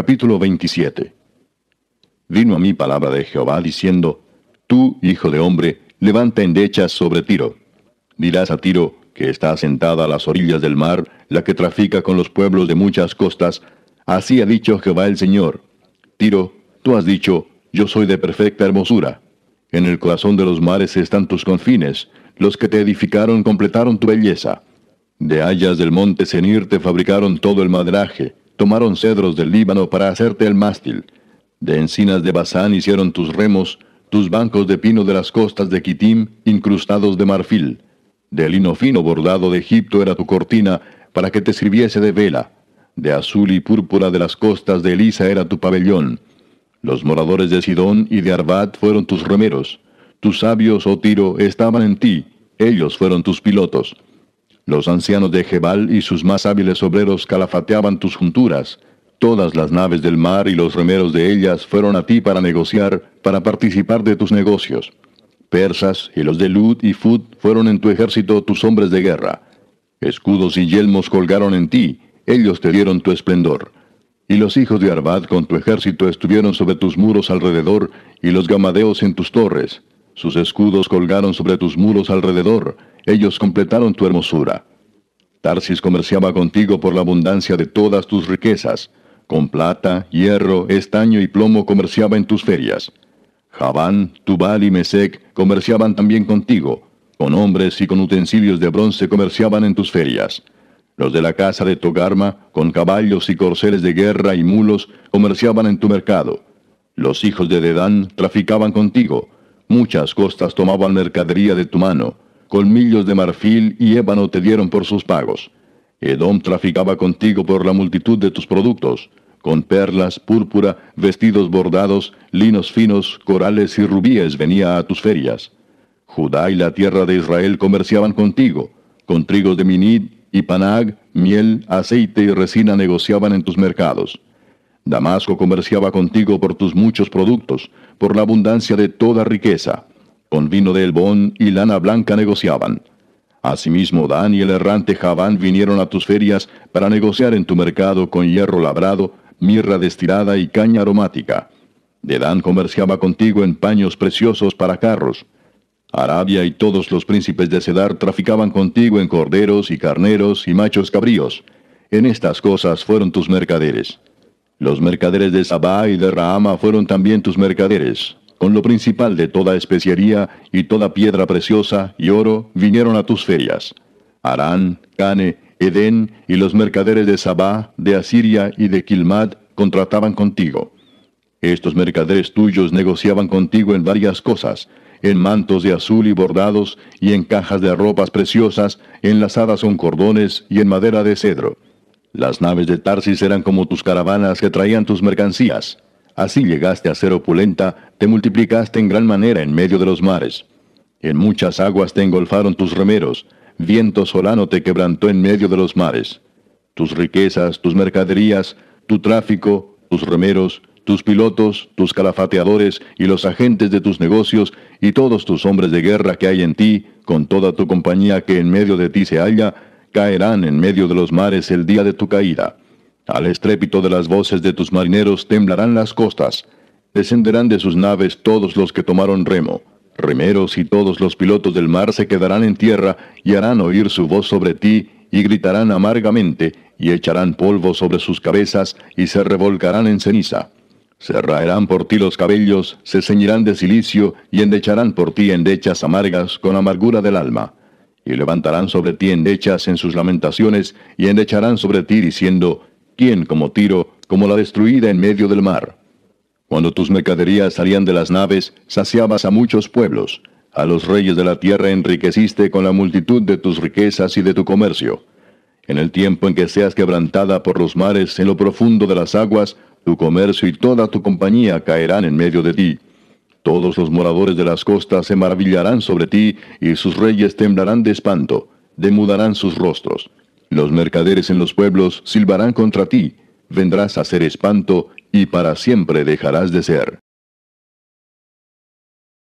Capítulo 27 Vino a mí palabra de Jehová diciendo, Tú, hijo de hombre, levanta endechas sobre Tiro. Dirás a Tiro, que está sentada a las orillas del mar, la que trafica con los pueblos de muchas costas, así ha dicho Jehová el Señor. Tiro, tú has dicho, yo soy de perfecta hermosura. En el corazón de los mares están tus confines, los que te edificaron completaron tu belleza. De hayas del monte Senir te fabricaron todo el maderaje, Tomaron cedros del Líbano para hacerte el mástil. De encinas de Bazán hicieron tus remos, tus bancos de pino de las costas de Kitim incrustados de marfil. De lino fino bordado de Egipto era tu cortina, para que te sirviese de vela. De azul y púrpura de las costas de Elisa era tu pabellón. Los moradores de Sidón y de Arbat fueron tus remeros. Tus sabios, oh Tiro, estaban en ti. Ellos fueron tus pilotos. Los ancianos de Jebal y sus más hábiles obreros calafateaban tus junturas. Todas las naves del mar y los remeros de ellas fueron a ti para negociar, para participar de tus negocios. Persas y los de Lud y Fud fueron en tu ejército tus hombres de guerra. Escudos y yelmos colgaron en ti, ellos te dieron tu esplendor. Y los hijos de Arvad con tu ejército estuvieron sobre tus muros alrededor, y los gamadeos en tus torres. Sus escudos colgaron sobre tus muros alrededor, ellos completaron tu hermosura. Tarsis comerciaba contigo por la abundancia de todas tus riquezas. Con plata, hierro, estaño y plomo comerciaba en tus ferias. Javán, Tubal y Mesec comerciaban también contigo. Con hombres y con utensilios de bronce comerciaban en tus ferias. Los de la casa de Togarma, con caballos y corceles de guerra y mulos, comerciaban en tu mercado. Los hijos de Dedán traficaban contigo. Muchas costas tomaban mercadería de tu mano colmillos de marfil y ébano te dieron por sus pagos. Edom traficaba contigo por la multitud de tus productos, con perlas, púrpura, vestidos bordados, linos finos, corales y rubíes venía a tus ferias. Judá y la tierra de Israel comerciaban contigo, con trigos de Minid y Panag, miel, aceite y resina negociaban en tus mercados. Damasco comerciaba contigo por tus muchos productos, por la abundancia de toda riqueza con vino de elbón y lana blanca negociaban. Asimismo, Dan y el errante Javán vinieron a tus ferias para negociar en tu mercado con hierro labrado, mirra destilada y caña aromática. De Dan comerciaba contigo en paños preciosos para carros. Arabia y todos los príncipes de Cedar traficaban contigo en corderos y carneros y machos cabríos. En estas cosas fueron tus mercaderes. Los mercaderes de Sabá y de Rahama fueron también tus mercaderes, con lo principal de toda especiería y toda piedra preciosa y oro vinieron a tus ferias. Arán, Cane, Edén y los mercaderes de Sabá, de Asiria y de Kilmad contrataban contigo. Estos mercaderes tuyos negociaban contigo en varias cosas, en mantos de azul y bordados, y en cajas de ropas preciosas, enlazadas con cordones y en madera de cedro. Las naves de Tarsis eran como tus caravanas que traían tus mercancías. Así llegaste a ser opulenta, te multiplicaste en gran manera en medio de los mares. En muchas aguas te engolfaron tus remeros, viento solano te quebrantó en medio de los mares. Tus riquezas, tus mercaderías, tu tráfico, tus remeros, tus pilotos, tus calafateadores y los agentes de tus negocios y todos tus hombres de guerra que hay en ti, con toda tu compañía que en medio de ti se halla, caerán en medio de los mares el día de tu caída. Al estrépito de las voces de tus marineros temblarán las costas. Descenderán de sus naves todos los que tomaron remo. Remeros y todos los pilotos del mar se quedarán en tierra y harán oír su voz sobre ti y gritarán amargamente y echarán polvo sobre sus cabezas y se revolcarán en ceniza. Se raerán por ti los cabellos, se ceñirán de silicio y endecharán por ti endechas amargas con amargura del alma. Y levantarán sobre ti endechas en sus lamentaciones y endecharán sobre ti diciendo, como Tiro, como la destruida en medio del mar. Cuando tus mercaderías salían de las naves, saciabas a muchos pueblos. A los reyes de la tierra enriqueciste con la multitud de tus riquezas y de tu comercio. En el tiempo en que seas quebrantada por los mares en lo profundo de las aguas, tu comercio y toda tu compañía caerán en medio de ti. Todos los moradores de las costas se maravillarán sobre ti y sus reyes temblarán de espanto, demudarán sus rostros. Los mercaderes en los pueblos silbarán contra ti, vendrás a ser espanto, y para siempre dejarás de ser.